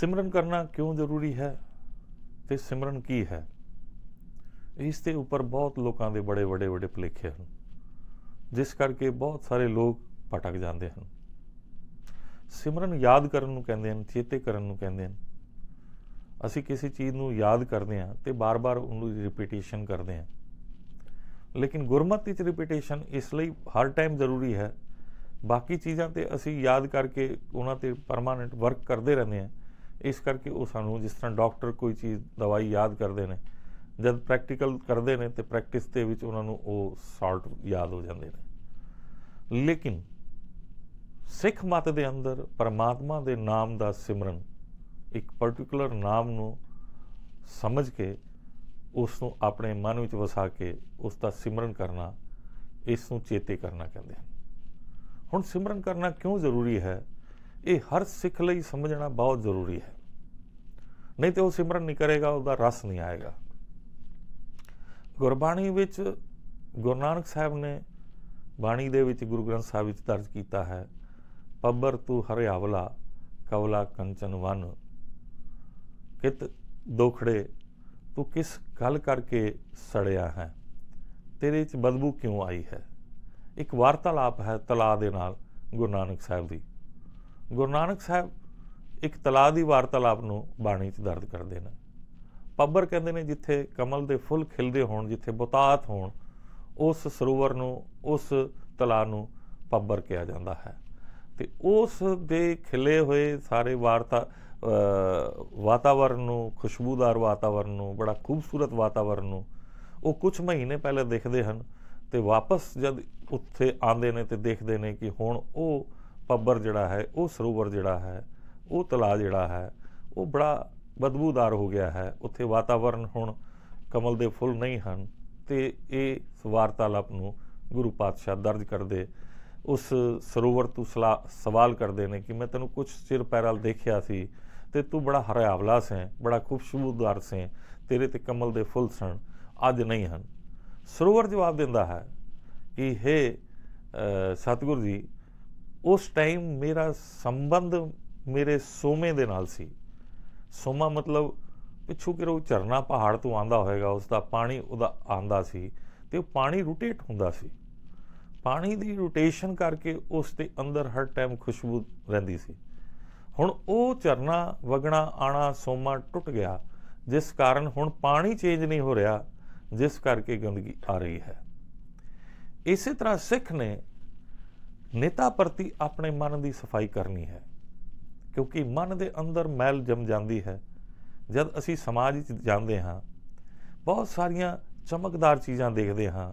ਸਿਮਰਨ ਕਰਨਾ ਕਿਉਂ ਜ਼ਰੂਰੀ ਹੈ ਤੇ ਸਿਮਰਨ ਕੀ ਹੈ ਇਸ ਦੇ ਉੱਪਰ ਬਹੁਤ ਲੋਕਾਂ ਦੇ ਬੜੇ ਬੜੇ ਵੱਡੇ ਭਲੇਖੇ ਹਨ ਜਿਸ ਕਰਕੇ ਬਹੁਤ ਸਾਰੇ ਲੋਕ ਭਟਕ ਜਾਂਦੇ ਹਨ ਸਿਮਰਨ ਯਾਦ ਕਰਨ ਨੂੰ ਕਹਿੰਦੇ ਹਨ ਚੇਤੇ ਕਰਨ ਨੂੰ ਕਹਿੰਦੇ ਹਨ ਅਸੀਂ ਕਿਸੇ ਚੀਜ਼ ਨੂੰ ਯਾਦ ਕਰਦੇ ਹਾਂ ਤੇ ਬਾਰ-ਬਾਰ ਉਹਨੂੰ ਰਿਪੀਟੀਸ਼ਨ ਕਰਦੇ ਹਾਂ ਲੇਕਿਨ ਗੁਰਮਤਿ ਚ ਰਿਪੀਟੀਸ਼ਨ ਇਸ ਲਈ ਹਰ ਟਾਈਮ ਜ਼ਰੂਰੀ ਹੈ ਬਾਕੀ ਚੀਜ਼ਾਂ ਤੇ ਅਸੀਂ ਯਾਦ ਕਰਕੇ ਉਹਨਾਂ ਤੇ ਪਰਮਾਨੈਂਟ ਵਰਕ ਕਰਦੇ ਰਹਿੰਦੇ ਹਾਂ ਇਸ ਕਰਕੇ ਉਹ ਸਾਨੂੰ ਜਿਸ ਤਰ੍ਹਾਂ ਡਾਕਟਰ ਕੋਈ ਚੀਜ਼ ਦਵਾਈ ਯਾਦ ਕਰਦੇ ਨੇ ਜਦ ਪ੍ਰੈਕਟੀਕਲ ਕਰਦੇ ਨੇ ਤੇ ਪ੍ਰੈਕਟਿਸ ਦੇ ਵਿੱਚ ਉਹਨਾਂ ਨੂੰ ਉਹ ਸਾਲਟ ਯਾਦ ਹੋ ਜਾਂਦੇ ਨੇ ਲੇਕਿਨ ਸਿੱਖ ਮਤ ਦੇ ਅੰਦਰ ਪਰਮਾਤਮਾ ਦੇ ਨਾਮ ਦਾ ਸਿਮਰਨ ਇੱਕ ਪਾਰਟਿਕੂਲਰ ਨਾਮ ਨੂੰ ਸਮਝ ਕੇ ਉਸ ਨੂੰ ਆਪਣੇ ਮਨ ਵਿੱਚ ਵਸਾ ਕੇ ਉਸ ਦਾ ਸਿਮਰਨ ਕਰਨਾ ਇਸ ਨੂੰ ਚੇਤੇ ਕਰਨਾ ਕਹਿੰਦੇ ਹਨ ਹੁਣ ਸਿਮਰਨ ਕਰਨਾ ਕਿਉਂ ਜ਼ਰੂਰੀ ਹੈ ਇਹ ਹਰ ਸਿੱਖ ਲਈ ਸਮਝਣਾ ਬਹੁਤ ਜ਼ਰੂਰੀ ਹੈ ਨਹੀਂ ਤੇ ਉਹ ਸਿਮਰਨ ਨਹੀਂ ਕਰੇਗਾ ਉਹਦਾ ਰਸ ਨਹੀਂ ਆਏਗਾ ਗੁਰਬਾਣੀ ਵਿੱਚ ਗੁਰੂ ਨਾਨਕ ਸਾਹਿਬ ਨੇ ਬਾਣੀ ਦੇ ਵਿੱਚ ਗੁਰੂ ਗ੍ਰੰਥ ਸਾਹਿਬ ਵਿੱਚ ਦਰਜ ਕੀਤਾ ਹੈ ਪੱਬਰ ਤੂ ਹਰਿਆਵਲਾ ਕਵਲਾ ਕੰਚਨ ਵਨ ਕਿਤ ਦੋਖੜੇ ਤੂੰ ਕਿਸ ਗੱਲ ਕਰਕੇ ਸੜਿਆ ਹੈ ਤੇਰੇ ਵਿੱਚ ਬਦਬੂ ਕਿਉਂ ਆਈ ਹੈ ਇੱਕ ਵਾਰਤਾਲਾਪ ਹੈ ਤਲਾ ਦੇ ਨਾਲ ਗੁਰੂ ਨਾਨਕ ਸਾਹਿਬ ਦੀ ਗੁਰੂ ਨਾਨਕ ਸਾਹਿਬ ਇੱਕ ਤਲਾ ਦੀ ਵਾਰਤਾਲਾਪ ਨੂੰ ਬਾਣੀ 'ਚ ਦਰਜ ਕਰਦੇ ਨੇ ਪੱਬਰ ਕਹਿੰਦੇ ਨੇ ਜਿੱਥੇ ਕਮਲ ਦੇ ਫੁੱਲ ਖਿਲਦੇ ਹੋਣ ਜਿੱਥੇ ਬੁਤਾਤ ਹੋਣ ਉਸ ਸਰੋਵਰ ਨੂੰ ਉਸ ਤਲਾ ਨੂੰ ਪੱਬਰ ਕਿਹਾ ਜਾਂਦਾ ਹੈ ਤੇ ਉਸ ਦੇ ਖਿਲੇ ਹੋਏ ਸਾਰੇ ਵਾਰਤਾ ਵਾਤਾਵਰਨ ਨੂੰ ਖੁਸ਼ਬੂਦਾਰ ਵਾਤਾਵਰਨ ਨੂੰ ਬੜਾ ਖੂਬਸੂਰਤ ਵਾਤਾਵਰਨ ਨੂੰ ਉਹ ਕੁਝ ਮਹੀਨੇ ਪਹਿਲੇ ਦੇਖਦੇ ਹਨ ਤੇ ਵਾਪਸ ਜਦ ਉੱਥੇ ਆਉਂਦੇ ਨੇ ਤੇ ਦੇਖਦੇ ਨੇ ਕਿ ਹੁਣ ਉਹ ਪੱਬਰ ਜਿਹੜਾ ਹੈ ਉਹ ਸਰੋਵਰ ਜਿਹੜਾ ਹੈ ਉਹ ਤਲਾ ਜਿਹੜਾ ਹੈ ਉਹ ਬੜਾ ਬਦਬੂਦਾਰ ਹੋ ਗਿਆ ਹੈ ਉੱਥੇ ਵਾਤਾਵਰਣ ਹੁਣ ਕਮਲ ਦੇ ਫੁੱਲ ਨਹੀਂ ਹਨ ਤੇ ਇਹ ਸਵਾਰਤਾਲਪ ਨੂੰ ਗੁਰੂ ਪਾਤਸ਼ਾਹ ਦਰਜ ਕਰਦੇ ਉਸ ਸਰੋਵਰ ਤੋਂ ਸਵਾਲ ਕਰਦੇ ਨੇ ਕਿ ਮੈਂ ਤੈਨੂੰ ਕੁਝ ਚਿਰ ਪਹਿਲਾਂ ਦੇਖਿਆ ਸੀ ਤੇ ਤੂੰ ਬੜਾ ਹਰਿਆਵਲਾ ਸੈਂ ਬੜਾ ਖੁਸ਼ਬੂਦਾਰ ਸੈਂ ਤੇਰੇ ਤੇ ਕਮਲ ਦੇ ਫੁੱਲ ਸਣ ਅੱਜ ਨਹੀਂ ਹਨ ਸਰੋਵਰ ਜਵਾਬ ਦਿੰਦਾ ਹੈ ਕਿ ਹੇ ਸਤਿਗੁਰ ਜੀ ਉਸ ਟਾਈਮ ਮੇਰਾ ਸੰਬੰਧ ਮੇਰੇ ਸੋਮੇ ਦੇ ਨਾਲ ਸੀ ਸੋਮਾ ਮਤਲਬ ਪਿੱਛੂ ਕਿਰੋ ਝਰਨਾ ਪਹਾੜ ਤੋਂ ਆਂਦਾ ਹੋਵੇਗਾ ਉਸ ਦਾ ਪਾਣੀ ਉਹਦਾ ਆਂਦਾ ਸੀ ਤੇ ਉਹ ਪਾਣੀ ਰੋਟੇਟ ਹੁੰਦਾ ਸੀ ਪਾਣੀ ਦੀ ਰੋਟੇਸ਼ਨ ਕਰਕੇ ਉਸ ਦੇ ਅੰਦਰ ਹਰ ਟਾਈਮ ਖੁਸ਼ਬੂ ਰਹਿੰਦੀ ਸੀ ਹੁਣ ਉਹ ਝਰਨਾ ਵਗਣਾ ਆਣਾ ਸੋਮਾ ਟੁੱਟ ਗਿਆ ਜਿਸ ਕਾਰਨ ਹੁਣ ਪਾਣੀ ਚੇਂਜ ਨਹੀਂ ਹੋ ਰਿਹਾ ਜਿਸ ਕਰਕੇ ਗੰਦਗੀ ਆ ਰਹੀ ਹੈ ਇਸੇ ਤਰ੍ਹਾਂ ਸਿੱਖ ਨੇ ਨੇਤਾ ਪ੍ਰਤੀ ਆਪਣੇ ਮਨ ਦੀ ਸਫਾਈ ਕਰਨੀ ਹੈ ਕਿਉਂਕਿ ਮਨ ਦੇ ਅੰਦਰ ਮੈਲ ਜਮ ਜਾਂਦੀ ਹੈ ਜਦ ਅਸੀਂ ਸਮਾਜ ਵਿੱਚ ਜਾਂਦੇ ਹਾਂ ਬਹੁਤ ਸਾਰੀਆਂ ਚਮਕਦਾਰ ਚੀਜ਼ਾਂ ਦੇਖਦੇ ਹਾਂ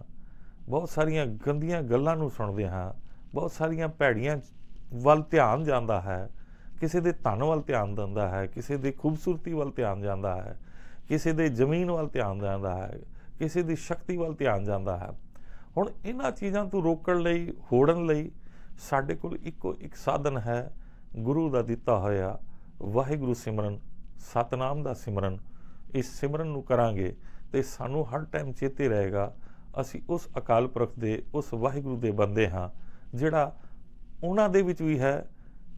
ਬਹੁਤ ਸਾਰੀਆਂ ਗੰਦੀਆਂ ਗੱਲਾਂ ਨੂੰ ਸੁਣਦੇ ਹਾਂ ਬਹੁਤ ਸਾਰੀਆਂ ਭੈੜੀਆਂ ਵੱਲ ਧਿਆਨ ਜਾਂਦਾ ਹੈ ਕਿਸੇ ਦੇ ਧਨ ਵੱਲ ਧਿਆਨ ਦਿੰਦਾ ਹੈ ਕਿਸੇ ਦੀ ਖੂਬਸੂਰਤੀ ਵੱਲ ਧਿਆਨ ਜਾਂਦਾ ਹੈ ਕਿਸੇ ਦੇ ਜ਼ਮੀਨ ਵੱਲ ਧਿਆਨ ਜਾਂਦਾ ਹੈ ਕਿਸੇ ਦੀ ਸ਼ਕਤੀ ਵੱਲ ਧਿਆਨ ਜਾਂਦਾ ਹੈ ਹੁਣ ਇਹਨਾਂ ਚੀਜ਼ਾਂ ਤੋਂ ਰੋਕਣ ਲਈ ਹੋੜਨ ਲਈ ਸਾਡੇ ਕੋਲ ਇੱਕੋ ਇੱਕ ਸਾਧਨ ਹੈ ਗੁਰੂ ਦਾ ਦਿੱਤਾ ਹੋਇਆ ਵਾਹਿਗੁਰੂ ਸਿਮਰਨ ਸਤਨਾਮ ਦਾ ਸਿਮਰਨ ਇਸ ਸਿਮਰਨ ਨੂੰ ਕਰਾਂਗੇ ਤੇ ਸਾਨੂੰ ਹਰ ਟਾਈਮ ਚੇਤੇ ਰਹੇਗਾ ਅਸੀਂ ਉਸ ਅਕਾਲ ਪੁਰਖ ਦੇ ਉਸ ਵਾਹਿਗੁਰੂ ਦੇ ਬੰਦੇ ਹਾਂ ਜਿਹੜਾ ਉਹਨਾਂ ਦੇ ਵਿੱਚ ਵੀ ਹੈ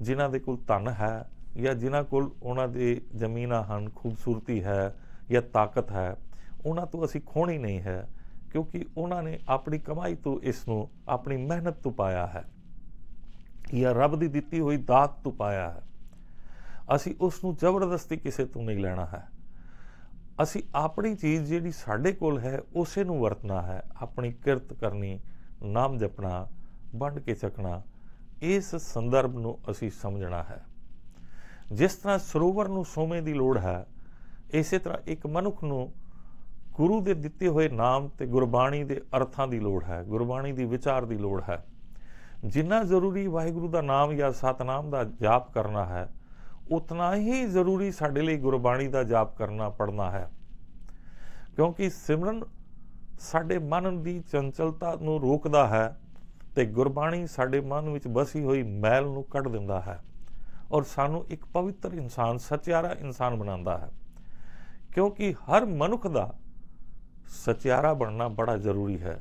ਜਿਨ੍ਹਾਂ ਦੇ ਕੋਲ ਧਨ ਹੈ ਜਾਂ ਜਿਨ੍ਹਾਂ ਕੋਲ ਉਹਨਾਂ ਦੇ ਜ਼ਮੀਨਾਂ ਹਨ ਖੂਬਸੂਰਤੀ ਹੈ ਜਾਂ ਤਾਕਤ ਹੈ ਉਹਨਾਂ ਤੋਂ ਅਸੀਂ ਖੋਣੀ ਨਹੀਂ ਹੈ ਕਿਉਂਕਿ ਉਹਨਾਂ ਨੇ ਆਪਣੀ ਕਮਾਈ ਤੋਂ ਇਸ ਨੂੰ ਆਪਣੀ ਮਿਹਨਤ ਤੋਂ ਪਾਇਆ ਹੈ ਇਹ ਰੱਬ ਦੀ ਦਿੱਤੀ ਹੋਈ ਦਾਤ ਤੋਂ ਪਾਇਆ ਹੈ ਅਸੀਂ ਉਸ ਨੂੰ ਜ਼ਬਰਦਸਤੀ ਕਿਸੇ ਤੋਂ ਨਹੀਂ ਲੈਣਾ ਹੈ ਅਸੀਂ ਆਪਣੀ ਚੀਜ਼ ਜਿਹੜੀ ਸਾਡੇ ਕੋਲ ਹੈ ਉਸੇ ਨੂੰ ਵਰਤਣਾ ਹੈ ਆਪਣੀ ਕਿਰਤ ਕਰਨੀ ਨਾਮ ਜਪਣਾ ਵੰਡ ਕੇ ਚੱਕਣਾ ਇਸ ਸੰਦਰਭ ਨੂੰ ਅਸੀਂ ਸਮਝਣਾ ਹੈ ਜਿਸ ਤਰ੍ਹਾਂ ਸਰੋਵਰ ਨੂੰ ਸੋਮੇ ਦੀ ਲੋੜ ਹੈ ਇਸੇ ਤਰ੍ਹਾਂ ਇੱਕ ਮਨੁੱਖ ਨੂੰ ਗੁਰੂ ਦੇ ਦਿੱਤੇ ਹੋਏ ਨਾਮ ਤੇ ਗੁਰਬਾਣੀ ਦੇ ਅਰਥਾਂ ਦੀ ਲੋੜ ਹੈ ਗੁਰਬਾਣੀ ਦੀ ਵਿਚਾਰ ਦੀ ਲੋੜ ਹੈ ਜਿੰਨਾ ਜ਼ਰੂਰੀ ਵਾਹਿਗੁਰੂ ਦਾ ਨਾਮ ਜਾਂ ਸਤਨਾਮ ਦਾ ਜਾਪ ਕਰਨਾ ਹੈ ਉਤਨਾ ਹੀ ਜ਼ਰੂਰੀ ਸਾਡੇ ਲਈ ਗੁਰਬਾਣੀ ਦਾ ਜਾਪ ਕਰਨਾ ਪੜਨਾ ਹੈ ਕਿਉਂਕਿ ਸਿਮਰਨ ਸਾਡੇ ਮਨ ਦੀ ਚੰਚਲਤਾ ਨੂੰ ਰੋਕਦਾ ਹੈ ਤੇ ਗੁਰਬਾਣੀ ਸਾਡੇ ਮਨ ਵਿੱਚ ਬਸੀ ਹੋਈ ਮੈਲ ਨੂੰ ਕੱਢ ਦਿੰਦਾ ਹੈ ਔਰ ਸਾਨੂੰ ਇੱਕ ਪਵਿੱਤਰ ਇਨਸਾਨ ਸਚਿਆਰਾ ਇਨਸਾਨ ਬਣਾਉਂਦਾ ਹੈ ਕਿਉਂਕਿ ਹਰ ਮਨੁੱਖ ਦਾ ਸਚਿਆਰਾ ਬਣਨਾ ਬੜਾ ਜ਼ਰੂਰੀ ਹੈ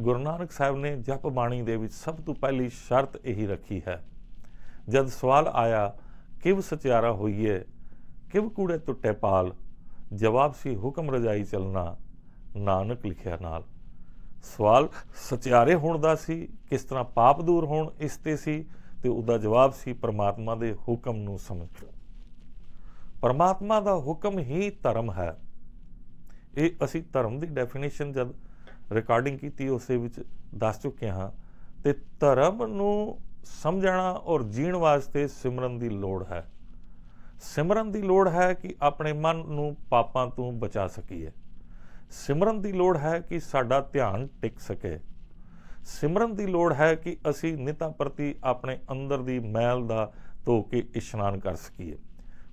ਗੁਰੂ ਨਾਨਕ ਸਾਹਿਬ ਨੇ ਜਪ ਬਾਣੀ ਦੇ ਵਿੱਚ ਸਭ ਤੋਂ ਪਹਿਲੀ ਸ਼ਰਤ ਇਹੀ ਰੱਖੀ ਹੈ ਜਦ ਸਵਾਲ ਆਇਆ ਕਿਵ ਸਚਿਆਰਾ ਹੋਈਏ ਕਿਵ ਕੂੜੇ ਟੁੱਟੇ ਪਾਲ ਜਵਾਬ ਸੀ ਹੁਕਮ ਰਜਾਈ ਚਲਣਾ ਨਾਨਕ ਲਿਖਿਆ ਨਾਲ ਸਵਾਲ ਸਚਿਆਰੇ ਹੋਣ ਦਾ ਸੀ ਕਿਸ ਤਰ੍ਹਾਂ ਪਾਪ ਦੂਰ ਹੋਣ ਇਸ ਤੇ ਸੀ ਤੇ ਉਹਦਾ ਜਵਾਬ ਸੀ ਪਰਮਾਤਮਾ ਦੇ ਹੁਕਮ ਨੂੰ ਸਮਝੋ ਪਰਮਾਤਮਾ ਦਾ ਹੁਕਮ ਹੀ ਧਰਮ ਹੈ ਇਹ ਅਸੀਂ ਧਰਮ ਦੀ ਡੈਫੀਨੇਸ਼ਨ ਜਦ ਰਿਕਾਰਡਿੰਗ ਕੀਤੀ ਉਸੇ ਵਿੱਚ ਦੱਸ ਚੁੱਕਿਆ ਹਾਂ ਤੇ ਧਰਮ ਨੂੰ ਸਮਝਣਾ ਔਰ ਜੀਣ ਵਾਸਤੇ ਸਿਮਰਨ ਦੀ ਲੋੜ ਹੈ ਸਿਮਰਨ ਦੀ ਲੋੜ ਹੈ ਕਿ ਆਪਣੇ ਮਨ ਨੂੰ ਪਾਪਾਂ ਤੋਂ ਬਚਾ ਸਕੀਏ ਸਿਮਰਨ ਦੀ ਲੋੜ ਹੈ ਕਿ ਸਾਡਾ ਧਿਆਨ ਟਿਕ ਸਕੇ ਸਿਮਰਨ ਦੀ ਲੋੜ ਹੈ ਕਿ ਅਸੀਂ ਨਿਤਾ ਪ੍ਰਤੀ ਆਪਣੇ ਅੰਦਰ ਦੀ ਮੈਲ ਦਾ ਧੋ ਕੇ ਇਸ਼ਨਾਨ ਕਰ ਸਕੀਏ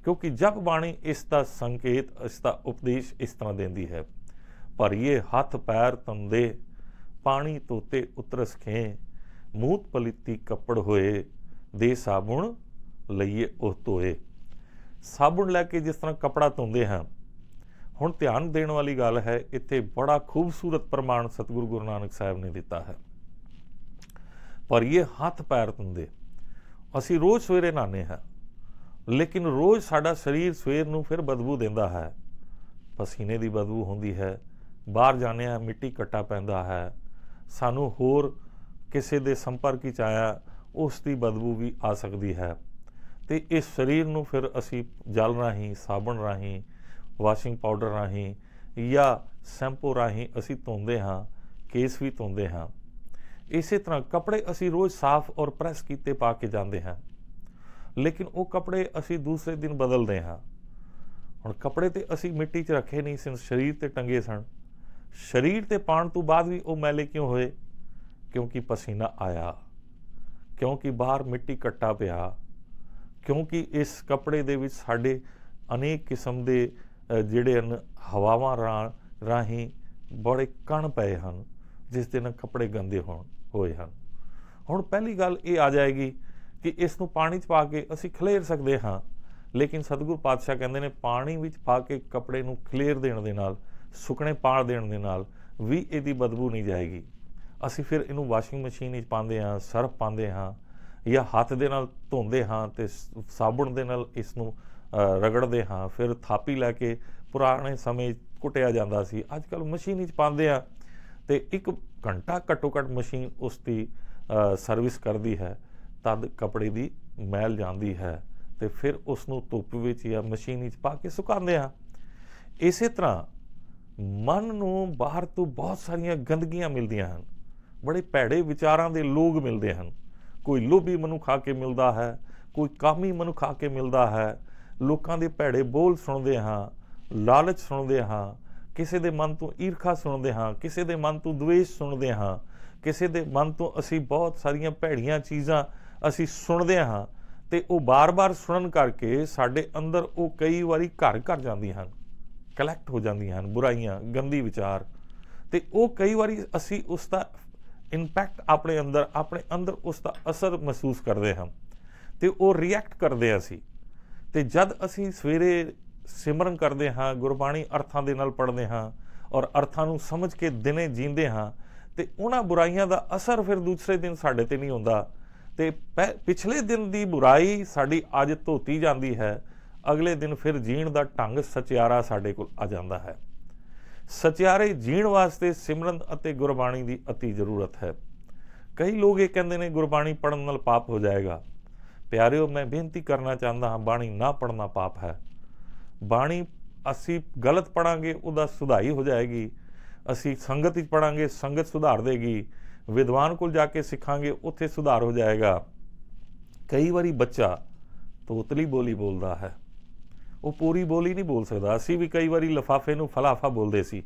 ਕਿਉਂਕਿ ਜਪ ਬਾਣੀ ਇਸ ਦਾ ਸੰਕੇਤ ਇਸ ਦਾ ਉਪਦੇਸ਼ ਇਸ ਤਰ੍ਹਾਂ ਦਿੰਦੀ ਹੈ ਭਰੀਏ ਹੱਥ ਪੈਰ ਤੰਦੇ ਪਾਣੀ ਤੋਤੇ ਉਤਰਸ ਖੇ ਮੂਤ ਪਲਿੱਤੀ ਕੱਪੜ ਹੋਏ ਦੇ ਸਾਬਣ ਲਈਏ ਉਹ ਧੋਏ ਸਾਬਣ ਲੈ ਕੇ ਜਿਸ ਤਰ੍ਹਾਂ ਕਪੜਾ ਧੋਂਦੇ ਹਾਂ ਹੁਣ ਧਿਆਨ ਦੇਣ ਵਾਲੀ ਗੱਲ ਹੈ ਇੱਥੇ ਬੜਾ ਖੂਬਸੂਰਤ ਪ੍ਰਮਾਣ ਸਤਿਗੁਰੂ ਗੁਰੂ ਨਾਨਕ ਸਾਹਿਬ ਨੇ ਦਿੱਤਾ ਹੈ ਪਰ ਇਹ ਹੱਥ ਪੈਰ ਤੁੰਦੇ ਅਸੀਂ ਰੋਜ਼ ਸਵੇਰੇ ਨਾਨੇ ਹਾਂ ਲੇਕਿਨ ਰੋਜ਼ ਸਾਡਾ ਸਰੀਰ ਸਵੇਰ ਨੂੰ ਫਿਰ ਬਦਬੂ ਦਿੰਦਾ ਹੈ ਪਸੀਨੇ ਦੀ ਬਦਬੂ ਹੁੰਦੀ ਹੈ ਬਾਹਰ ਜਾਂਦੇ ਆ ਮਿੱਟੀ ਕੱਟਾ ਪੈਂਦਾ ਹੈ ਸਾਨੂੰ ਹੋਰ ਕਿਸੇ ਦੇ ਸੰਪਰਕ ਵਿੱਚ ਆਇਆ ਉਸ ਦੀ ਬਦਬੂ ਵੀ ਆ ਸਕਦੀ ਹੈ ਤੇ ਇਸ ਸਰੀਰ ਨੂੰ ਫਿਰ ਅਸੀਂ ਜਲ ਰਾਹੀਂ ਸਾਬਣ ਰਾਹੀਂ ਵਾਸ਼ਿੰਗ ਪਾਊਡਰ ਰਾਹੀਂ ਜਾਂ ਸ਼ੈਂਪੂ ਰਾਹੀਂ ਅਸੀਂ ਧੋਂਦੇ ਹਾਂ ਕੇਸ ਵੀ ਧੋਂਦੇ ਹਾਂ ਇਸੇ ਤਰ੍ਹਾਂ ਕੱਪੜੇ ਅਸੀਂ ਰੋਜ਼ ਸਾਫ਼ ਔਰ ਪ੍ਰੈਸ ਕੀਤੇ ਪਾ ਕੇ ਜਾਂਦੇ ਹਾਂ ਲੇਕਿਨ ਉਹ ਕੱਪੜੇ ਅਸੀਂ ਦੂਸਰੇ ਦਿਨ ਬਦਲਦੇ ਹਾਂ ਹੁਣ ਕੱਪੜੇ ਤੇ ਅਸੀਂ ਮਿੱਟੀ 'ਚ ਰੱਖੇ ਨਹੀਂ ਸਿਰ ਸਰੀਰ ਤੇ ਟੰਗੇ ਸਨ ਸਰੀਰ ਤੇ ਪਾਣ ਤੋਂ ਬਾਅਦ ਵੀ ਉਹ ਮੈਲੇ ਕਿਉਂ ਹੋਏ ਕਿਉਂਕਿ ਪਸੀਨਾ ਆਇਆ ਕਿਉਂਕਿ ਬਾਹਰ ਮਿੱਟੀ ਕੱਟਾ ਪਿਆ ਕਿਉਂਕਿ ਇਸ ਕੱਪੜੇ ਦੇ ਵਿੱਚ ਸਾਡੇ ਅਨੇਕ ਕਿਸਮ ਦੇ ਜਿਹੜੇ ਹਨ ਹਵਾਵਾਂ ਰਾਹੀਂ ਬੜੇ ਕਣ ਪਏ ਹਨ ਜਿਸ ਦੇ ਨਾਲ ਕੱਪੜੇ ਗੰਦੇ ਹੋਣ ਹੋਏ ਹਨ ਹੁਣ ਪਹਿਲੀ ਗੱਲ ਇਹ ਆ ਜਾਏਗੀ ਕਿ ਇਸ ਨੂੰ ਪਾਣੀ 'ਚ ਪਾ ਕੇ ਅਸੀਂ ਖਲੇਰ ਸਕਦੇ ਹਾਂ ਲੇਕਿਨ ਸਤਗੁਰ ਪਾਤਸ਼ਾਹ ਕਹਿੰਦੇ ਨੇ ਪਾਣੀ ਵਿੱਚ ਪਾ ਕੇ ਕੱਪੜੇ ਨੂੰ ਖਲੇਰ ਦੇਣ ਦੇ ਨਾਲ ਸੁਕਣੇ ਪਾੜ ਦੇਣ ਦੇ ਨਾਲ ਵੀ ਇਹਦੀ ਬਦਬੂ ਨਹੀਂ ਜਾਏਗੀ ਅਸੀਂ ਫਿਰ ਇਹਨੂੰ ਵਾਸ਼ਿੰਗ ਮਸ਼ੀਨ ਵਿੱਚ ਪਾਉਂਦੇ ਹਾਂ ਸਰਫ ਪਾਉਂਦੇ ਹਾਂ ਜਾਂ ਹੱਥ ਦੇ ਨਾਲ ਧੋਂਦੇ ਹਾਂ ਤੇ ਸਾਬਣ ਦੇ ਨਾਲ ਇਸ ਨੂੰ ਰਗੜਦੇ ਹਾਂ ਫਿਰ ਥਾਪੀ ਲੈ ਕੇ ਪੁਰਾਣੇ ਸਮੇਂ ਕੁੱਟਿਆ ਜਾਂਦਾ ਸੀ ਅੱਜ ਕੱਲ ਮਸ਼ੀਨ ਵਿੱਚ ਪਾਉਂਦੇ ਆ ਤੇ ਇੱਕ ਘੰਟਾ ਘੱਟੋ ਘੱਟ ਮਸ਼ੀਨ ਉਸ ਦੀ ਸਰਵਿਸ ਕਰਦੀ ਹੈ ਤਦ ਕਪੜੇ ਦੀ ਮੈਲ ਜਾਂਦੀ ਹੈ ਤੇ ਫਿਰ ਉਸ ਨੂੰ ਧੁੱਪ ਵਿੱਚ ਜਾਂ ਮਸ਼ੀਨ ਵਿੱਚ ਪਾ ਕੇ ਸੁਕਾਉਂਦੇ ਆ ਇਸੇ ਤਰ੍ਹਾਂ ਮਨ ਨੂੰ ਬਾਹਰ ਤੋਂ ਬਹੁਤ ਸਾਰੀਆਂ ਗੰਦਗੀਆਂ ਮਿਲਦੀਆਂ ਹਨ ਬੜੇ ਭੈੜੇ ਵਿਚਾਰਾਂ ਦੇ ਲੋਕ ਮਿਲਦੇ ਹਨ ਕੋਈ ਲੋਭੀ ਮਨੁੱਖ ਆ ਕੇ ਮਿਲਦਾ ਹੈ ਕੋਈ ਕਾਮੀ ਮਨੁੱਖ ਆ ਕੇ ਮਿਲਦਾ ਹੈ ਲੋਕਾਂ ਦੇ ਭੈੜੇ ਬੋਲ ਸੁਣਦੇ ਹਾਂ ਲਾਲਚ ਸੁਣਦੇ ਹਾਂ ਕਿਸੇ ਦੇ ਮਨ ਤੋਂ ਈਰਖਾ ਸੁਣਦੇ ਹਾਂ ਕਿਸੇ ਦੇ ਮਨ ਤੋਂ ਦੁਵੇਸ਼ ਸੁਣਦੇ ਹਾਂ ਕਿਸੇ ਦੇ ਮਨ ਤੋਂ ਅਸੀਂ ਬਹੁਤ ਸਾਰੀਆਂ ਭੈੜੀਆਂ ਚੀਜ਼ਾਂ ਅਸੀਂ ਸੁਣਦੇ ਹਾਂ ਤੇ ਉਹ ਬਾਰ-ਬਾਰ ਸੁਣਨ ਕਰਕੇ ਸਾਡੇ ਅੰਦਰ ਉਹ ਕਈ ਵਾਰੀ ਘਰ ਘਰ ਜਾਂਦੀਆਂ ਹਨ ਕਲੈਕਟ ਹੋ ਜਾਂਦੀਆਂ ਹਨ ਬੁਰਾਈਆਂ ਗੰਦੀ ਵਿਚਾਰ ਤੇ ਉਹ ਕਈ ਵਾਰੀ ਅਸੀਂ ਉਸ ਦਾ ਇੰਪੈਕਟ ਆਪਣੇ ਅੰਦਰ ਆਪਣੇ ਅੰਦਰ ਉਸ ਦਾ ਅਸਰ ਮਹਿਸੂਸ ਕਰਦੇ ਹਾਂ ਤੇ ਉਹ ਰਿਐਕਟ ਕਰਦੇ ਆ ਅਸੀਂ ਤੇ ਜਦ ਅਸੀਂ ਸਵੇਰੇ ਸਿਮਰਨ ਕਰਦੇ ਹਾਂ ਗੁਰਬਾਣੀ ਅਰਥਾਂ ਦੇ ਨਾਲ ਪੜ੍ਹਦੇ ਹਾਂ ਔਰ ਅਰਥਾਂ ਨੂੰ ਸਮਝ ਕੇ ਦਿਨੇ ਜੀਂਦੇ ਹਾਂ ਤੇ ਉਹਨਾਂ ਬੁਰਾਈਆਂ ਦਾ ਅਸਰ ਫਿਰ ਦੂਸਰੇ ਦਿਨ ਸਾਡੇ ਤੇ ਨਹੀਂ ਹੁੰਦਾ ਤੇ ਪਿਛਲੇ ਦਿਨ ਦੀ ਬੁਰਾਈ ਸਾਡੀ ਅੱਜ ਧੋਤੀ ਜਾਂਦੀ ਹੈ ਅਗਲੇ ਦਿਨ ਫਿਰ ਜੀਣ ਦਾ ਢੰਗ ਸਚਿਆਰਾ ਸਾਡੇ ਕੋਲ ਆ ਜਾਂਦਾ ਹੈ ਸਚਿਆਰੇ ਜੀਣ ਵਾਸਤੇ ਸਿਮਰਨ ਅਤੇ ਗੁਰਬਾਣੀ ਦੀ ਅਤੀ ਜ਼ਰੂਰਤ ਹੈ ਕਈ ਲੋਕ ਇਹ ਕਹਿੰਦੇ ਨੇ ਗੁਰਬਾਣੀ ਪੜਨ ਨਾਲ ਪਾਪ ਹੋ ਜਾਏਗਾ ਪਿਆਰਿਓ ਮੈਂ ਬੇਨਤੀ ਕਰਨਾ ਚਾਹੁੰਦਾ ਹਾਂ ਬਾਣੀ ਨਾ ਪੜਨਾ ਪਾਪ ਹੈ ਬਾਣੀ ਅਸੀਂ ਗਲਤ ਪੜਾਂਗੇ ਉਹਦਾ ਸੁਧਾਈ ਹੋ ਜਾਏਗੀ ਅਸੀਂ ਸੰਗਤ ਵਿੱਚ ਪੜਾਂਗੇ ਸੰਗਤ ਸੁਧਾਰ ਦੇਗੀ ਵਿਦਵਾਨ ਕੋਲ ਜਾ ਕੇ ਸਿੱਖਾਂਗੇ ਉੱਥੇ ਸੁਧਾਰ ਹੋ ਜਾਏਗਾ ਕਈ ਵਾਰੀ ਬੱਚਾ ਤੋਤਲੀ ਬੋਲੀ ਬੋਲਦਾ ਹੈ ਉਹ ਪੂਰੀ ਬੋਲੀ ਨਹੀਂ ਬੋਲ ਸਕਦਾ ਅਸੀਂ ਵੀ ਕਈ ਵਾਰੀ ਲਫਾਫੇ ਨੂੰ ਫਲਾਫਾ ਬੋਲਦੇ ਸੀ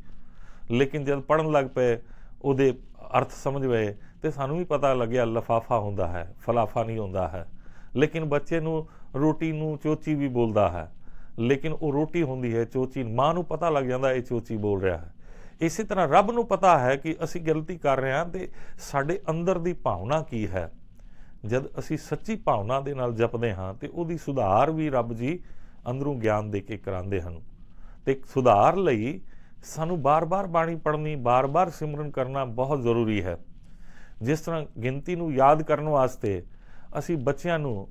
ਲੇਕਿਨ ਜਦ ਪੜਨ ਲੱਗ ਪਏ ਉਹਦੇ ਅਰਥ ਸਮਝ ਵਏ ਤੇ ਸਾਨੂੰ ਵੀ ਪਤਾ ਲੱਗਿਆ ਲਫਾਫਾ ਹੁੰਦਾ ਹੈ ਫਲਾਫਾ ਨਹੀਂ ਹੁੰਦਾ ਹੈ ਲੇਕਿਨ ਬੱਚੇ ਨੂੰ ਰੋਟੀ ਨੂੰ ਚੋਚੀ ਵੀ ਬੋਲਦਾ ਹੈ ਲੇਕਿਨ ਉਹ ਰੋਟੀ ਹੁੰਦੀ ਹੈ ਚੋਚੀ ਮਾਂ ਨੂੰ ਪਤਾ ਲੱਗ ਜਾਂਦਾ ਇਹ ਚੋਚੀ ਬੋਲ ਰਿਹਾ ਹੈ ਇਸੇ ਤਰ੍ਹਾਂ ਰੱਬ ਨੂੰ ਪਤਾ ਹੈ ਕਿ ਅਸੀਂ ਗਲਤੀ ਕਰ ਰਹੇ ਹਾਂ ਤੇ ਸਾਡੇ ਅੰਦਰ ਦੀ ਭਾਵਨਾ ਕੀ ਹੈ ਜਦ ਅਸੀਂ ਸੱਚੀ ਭਾਵਨਾ ਦੇ ਨਾਲ ਜਪਦੇ ਹਾਂ ਤੇ ਉਹਦੀ ਸੁਧਾਰ ਵੀ ਰੱਬ ਜੀ ਅੰਦਰੋਂ ਗਿਆਨ ਦੇ ਕੇ ਕਰਾਉਂਦੇ ਹਨ ਤੇ ਸੁਧਾਰ ਲਈ ਸਾਨੂੰ ਬਾਰ-ਬਾਰ ਬਾਣੀ ਪੜ੍ਹਨੀ ਬਾਰ-ਬਾਰ ਸਿਮਰਨ ਕਰਨਾ ਬਹੁਤ ਜ਼ਰੂਰੀ ਹੈ ਜਿਸ ਤਰ੍ਹਾਂ ਗਿਣਤੀ ਨੂੰ ਯਾਦ ਕਰਨ ਵਾਸਤੇ ਅਸੀਂ ਬੱਚਿਆਂ ਨੂੰ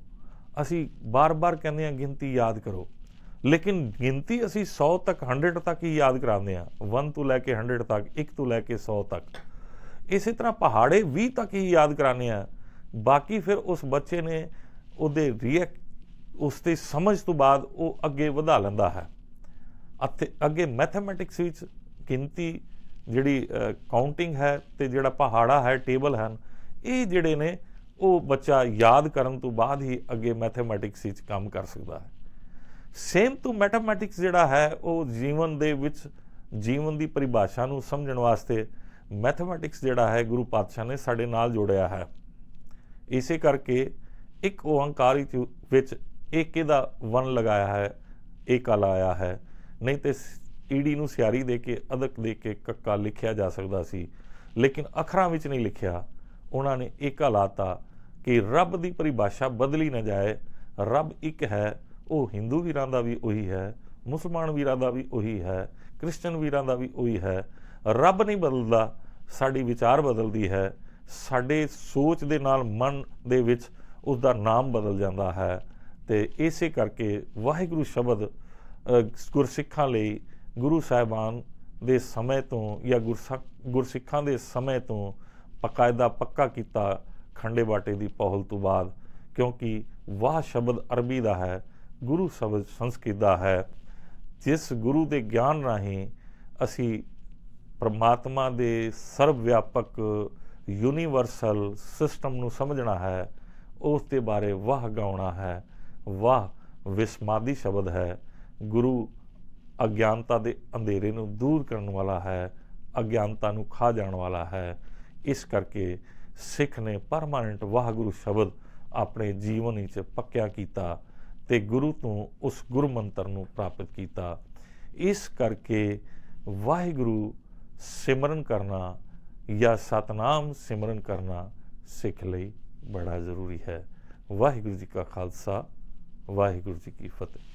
ਅਸੀਂ ਬਾਰ-ਬਾਰ ਕਹਿੰਦੇ ਹਾਂ ਗਿਣਤੀ ਯਾਦ ਕਰੋ ਲੇਕਿਨ ਗਿਣਤੀ ਅਸੀਂ 100 ਤੱਕ 100 ਤੱਕ ਹੀ ਯਾਦ ਕਰਾਉਂਦੇ ਹਾਂ 1 ਤੋਂ ਲੈ ਕੇ 100 ਤੱਕ 1 ਤੋਂ ਲੈ ਕੇ 100 ਤੱਕ ਇਸੇ ਤਰ੍ਹਾਂ ਪਹਾੜੇ 20 ਤੱਕ ਹੀ ਯਾਦ ਕਰਾਉਂਦੇ ਆ ਬਾਕੀ ਫਿਰ ਉਸ ਬੱਚੇ ਨੇ ਉਹਦੇ ਰਿਐਕਟ ਉਸ ਤੇ ਸਮਝ ਤੋਂ ਬਾਅਦ ਉਹ ਅੱਗੇ ਵਧਾ ਲੈਂਦਾ ਹੈ ਅਤੇ ਅੱਗੇ ਮੈਥਮੈਟਿਕਸ ਵਿੱਚ ਗਿਣਤੀ ਜਿਹੜੀ ਕਾਊਂਟਿੰਗ ਹੈ ਤੇ ਜਿਹੜਾ ਪਹਾੜਾ ਹੈ ਟੇਬਲ ਹਨ ਇਹ ਜਿਹੜੇ ਨੇ ਉਹ ਬੱਚਾ ਯਾਦ ਕਰਨ ਤੋਂ ਬਾਅਦ ਹੀ ਅੱਗੇ ਮੈਥਮੈਟਿਕਸ ਵਿੱਚ ਕੰਮ ਕਰ ਸਕਦਾ ਹੈ ਸੇਮ ਟੂ ਮੈਥਮੈਟਿਕਸ ਜਿਹੜਾ ਹੈ ਉਹ ਜੀਵਨ ਦੇ ਵਿੱਚ ਜੀਵਨ ਦੀ ਪਰਿਭਾਸ਼ਾ ਨੂੰ ਸਮਝਣ ਵਾਸਤੇ ਮੈਥਮੈਟਿਕਸ ਜਿਹੜਾ ਹੈ ਗੁਰੂ ਪਾਤਸ਼ਾਹ ਨੇ ਸਾਡੇ ਨਾਲ ਜੋੜਿਆ ਹੈ ਇਸੇ ਕਰਕੇ ਇੱਕ ਓੰਕਾਰੀ ਵਿੱਚ ਇਹ ਕਿਹਦਾ ਵਨ ਲਗਾਇਆ ਹੈ ਇਹ ਕਲ ਆਇਆ ਹੈ ਨਹੀਂ ਤੇ ਈਡੀ ਨੂੰ ਸਿਆਰੀ ਦੇ ਕੇ ਅਦਕ ਦੇ ਕੇ ਕੱਕਾ ਲਿਖਿਆ ਜਾ ਸਕਦਾ ਸੀ ਲੇਕਿਨ ਅੱਖਰਾਂ ਵਿੱਚ ਨਹੀਂ ਲਿਖਿਆ ਉਹਨਾਂ ਨੇ ਇਹ ਕਾਲਾਤਾ ਕਿ ਰੱਬ ਦੀ ਪਰਿਭਾਸ਼ਾ ਬਦਲੀ ਨਾ ਜਾਏ ਰੱਬ ਇੱਕ ਹੈ ਉਹ ਹਿੰਦੂ ਵੀਰਾਂ ਦਾ ਵੀ ਉਹੀ ਹੈ ਮੁਸਲਮਾਨ ਵੀਰਾਂ ਦਾ ਵੀ ਉਹੀ ਹੈ ਕ੍ਰਿਸਚੀਅਨ ਵੀਰਾਂ ਦਾ ਵੀ ਉਹੀ ਹੈ ਰੱਬ ਨਹੀਂ ਬਦਲਦਾ ਸਾਡੀ ਵਿਚਾਰ ਬਦਲਦੀ ਹੈ ਸਾਡੇ ਸੋਚ ਦੇ ਨਾਲ ਮਨ ਦੇ ਵਿੱਚ ਉਸ ਦਾ ਨਾਮ ਬਦਲ ਜਾਂਦਾ ਹੈ ਤੇ ਇਸੇ ਕਰਕੇ ਵਾਹਿਗੁਰੂ ਸ਼ਬਦ ਗੁਰਸਿੱਖਾਂ ਲਈ ਗੁਰੂ ਸਾਹਿਬਾਨ ਦੇ ਸਮੇਂ ਤੋਂ ਜਾਂ ਗੁਰਸਿੱਖਾਂ ਦੇ ਸਮੇਂ ਤੋਂ ਪਕਾਇਦਾ ਪੱਕਾ ਕੀਤਾ ਖੰਡੇ ਬਾਟੇ ਦੀ ਪਹਲ ਤੋਂ ਬਾਅਦ ਕਿਉਂਕਿ ਵਾਹ ਸ਼ਬਦ ਅਰਬੀ ਦਾ ਹੈ ਗੁਰੂ ਸ਼ਬਦ ਸੰਸਕ੍ਰਿਤ ਦਾ ਹੈ ਜਿਸ ਗੁਰੂ ਦੇ ਗਿਆਨ ਰਾਹੀਂ ਅਸੀਂ ਪ੍ਰਮਾਤਮਾ ਦੇ ਸਰਵ ਵਿਆਪਕ ਯੂਨੀਵਰਸਲ ਸਿਸਟਮ ਨੂੰ ਸਮਝਣਾ ਹੈ ਉਸ ਦੇ ਬਾਰੇ ਵਾਹ ਗਾਉਣਾ ਹੈ ਵਾਹ ਵਿਸਮਾਦੀ ਸ਼ਬਦ ਹੈ ਗੁਰੂ ਅਗਿਆਨਤਾ ਦੇ ਅੰਧੇਰੇ ਨੂੰ ਦੂਰ ਕਰਨ ਵਾਲਾ ਹੈ ਅਗਿਆਨਤਾ ਨੂੰ ਖਾ ਜਾਣ ਵਾਲਾ ਹੈ ਇਸ ਕਰਕੇ ਸਿੱਖ ਨੇ ਪਰਮਾਨੈਂਟ ਵਾਹਿਗੁਰੂ ਸ਼ਬਦ ਆਪਣੇ ਜੀਵਨ ਵਿੱਚ ਪੱਕਿਆ ਕੀਤਾ ਤੇ ਗੁਰੂ ਤੋਂ ਉਸ ਗੁਰਮੰਤਰ ਨੂੰ ਪ੍ਰਾਪਤ ਕੀਤਾ ਇਸ ਕਰਕੇ ਵਾਹਿਗੁਰੂ ਸਿਮਰਨ ਕਰਨਾ ਜਾਂ ਸਤਨਾਮ ਸਿਮਰਨ ਕਰਨਾ ਸਿੱਖ ਲਈ ਬੜਾ ਜ਼ਰੂਰੀ ਹੈ ਵਾਹਿਗੁਰੂ ਜੀ ਕਾ ਖਾਲਸਾ ਵਾਹਿਗੁਰੂ ਜੀ ਕੀ ਫਤਿਹ